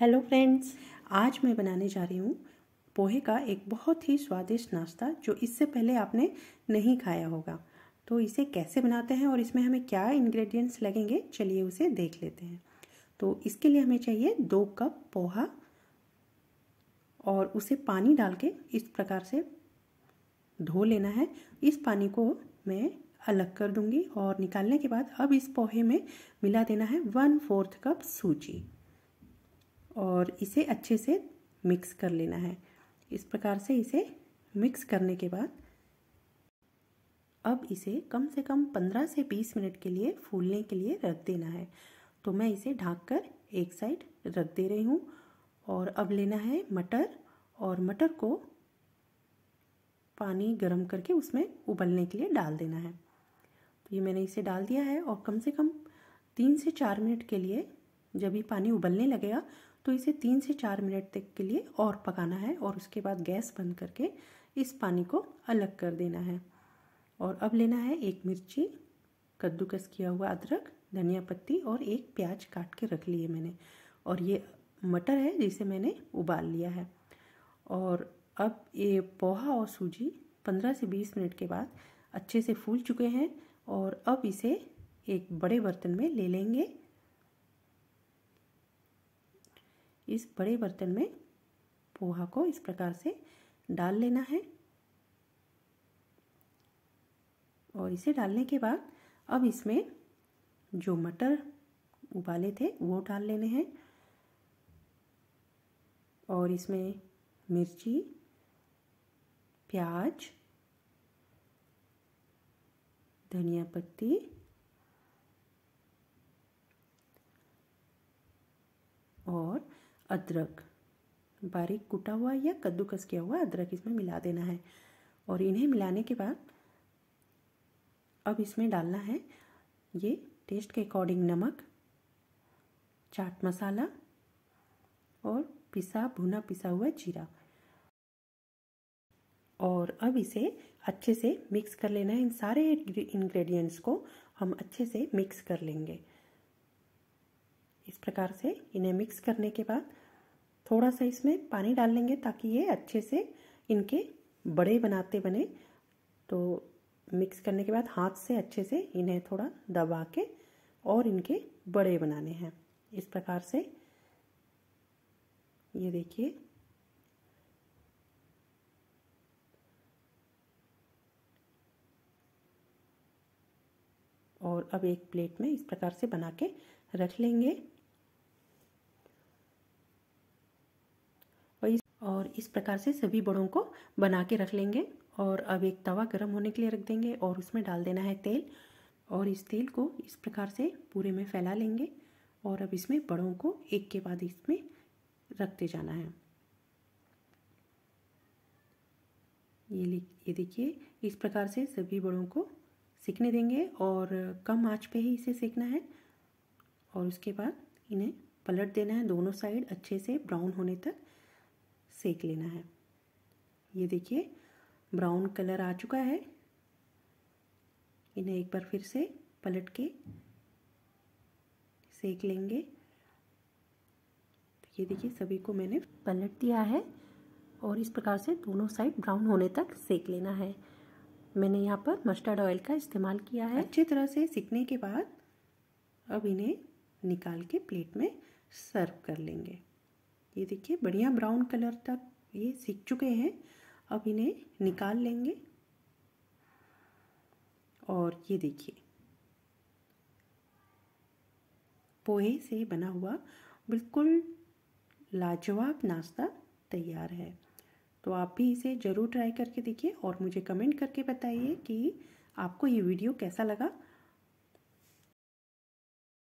hello friends आज मैं बनाने जा रही हूँ पोहे का एक बहुत ही स्वादिष्ट नाश्ता जो इससे पहले आपने नहीं खाया होगा तो इसे कैसे बनाते हैं और इसमें हमें क्या इंग्रेडिएंट्स लगेंगे चलिए उसे देख लेते हैं तो इसके लिए हमें चाहिए दो कप पोहा और उसे पानी डाल के इस प्रकार से धो लेना है इस पानी को मैं अलग कर दूंगी और निकालने के बाद अब इस पोहे में मिला देना है वन फोर्थ कप सूजी और इसे अच्छे से मिक्स कर लेना है इस प्रकार से इसे मिक्स करने के बाद अब इसे कम से कम पंद्रह से बीस मिनट के लिए फूलने के लिए रख देना है तो मैं इसे ढाँक कर एक साइड रख दे रही हूँ और अब लेना है मटर और मटर को पानी गर्म करके उसमें उबलने के लिए डाल देना है तो ये मैंने इसे डाल दिया है और कम से कम तीन से चार मिनट के लिए जब ये पानी उबलने लगेगा तो इसे तीन से चार मिनट तक के लिए और पकाना है और उसके बाद गैस बंद करके इस पानी को अलग कर देना है और अब लेना है एक मिर्ची कद्दूकस किया हुआ अदरक धनिया पत्ती और एक प्याज काट के रख लिए मैंने और ये मटर है जिसे मैंने उबाल लिया है और अब ये पोहा और सूजी 15 से 20 मिनट के बाद अच्छे से फूल चुके हैं और अब इसे एक बड़े बर्तन में ले लेंगे इस बड़े बर्तन में पोहा को इस प्रकार से डाल लेना है और इसे डालने के बाद अब इसमें जो मटर उबाले थे वो डाल लेने हैं और इसमें मिर्ची प्याज धनिया पत्ती और अदरक बारीक कूटा हुआ या कद्दूकस किया हुआ अदरक इसमें मिला देना है और इन्हें मिलाने के बाद अब इसमें डालना है ये टेस्ट के अकॉर्डिंग नमक चाट मसाला और पिसा भुना पिसा हुआ जीरा और अब इसे अच्छे से मिक्स कर लेना है इन सारे इंग्रेडिएंट्स को हम अच्छे से मिक्स कर लेंगे इस प्रकार से इन्हें मिक्स करने के बाद थोड़ा सा इसमें पानी डाल लेंगे ताकि ये अच्छे से इनके बड़े बनाते बने तो मिक्स करने के बाद हाथ से अच्छे से इन्हें थोड़ा दबा के और इनके बड़े बनाने हैं इस प्रकार से ये देखिए और अब एक प्लेट में इस प्रकार से बना के रख लेंगे और इस प्रकार से सभी बड़ों को बना के रख लेंगे और अब एक तवा गर्म होने के लिए रख देंगे और उसमें डाल देना है तेल और इस तेल को इस प्रकार से पूरे में फैला लेंगे और अब इसमें बड़ों को एक के बाद इसमें रखते जाना है ये ये देखिए इस प्रकार से सभी बड़ों को सीखने देंगे और कम आंच पे ही इसे सेकना है और उसके बाद इन्हें पलट देना है दोनों साइड अच्छे से ब्राउन होने तक सेक लेना है ये देखिए ब्राउन कलर आ चुका है इन्हें एक बार फिर से पलट के सेक लेंगे तो ये देखिए सभी को मैंने पलट दिया है और इस प्रकार से दोनों साइड ब्राउन होने तक सेक लेना है मैंने यहाँ पर मस्टर्ड ऑयल का इस्तेमाल किया है अच्छी तरह से सिकने के बाद अब इन्हें निकाल के प्लेट में सर्व कर लेंगे ये देखिए बढ़िया ब्राउन कलर तक ये सीख चुके हैं अब इन्हें निकाल लेंगे और ये देखिए पोहे से बना हुआ बिल्कुल लाजवाब नाश्ता तैयार है तो आप भी इसे ज़रूर ट्राई करके देखिए और मुझे कमेंट करके बताइए कि आपको ये वीडियो कैसा लगा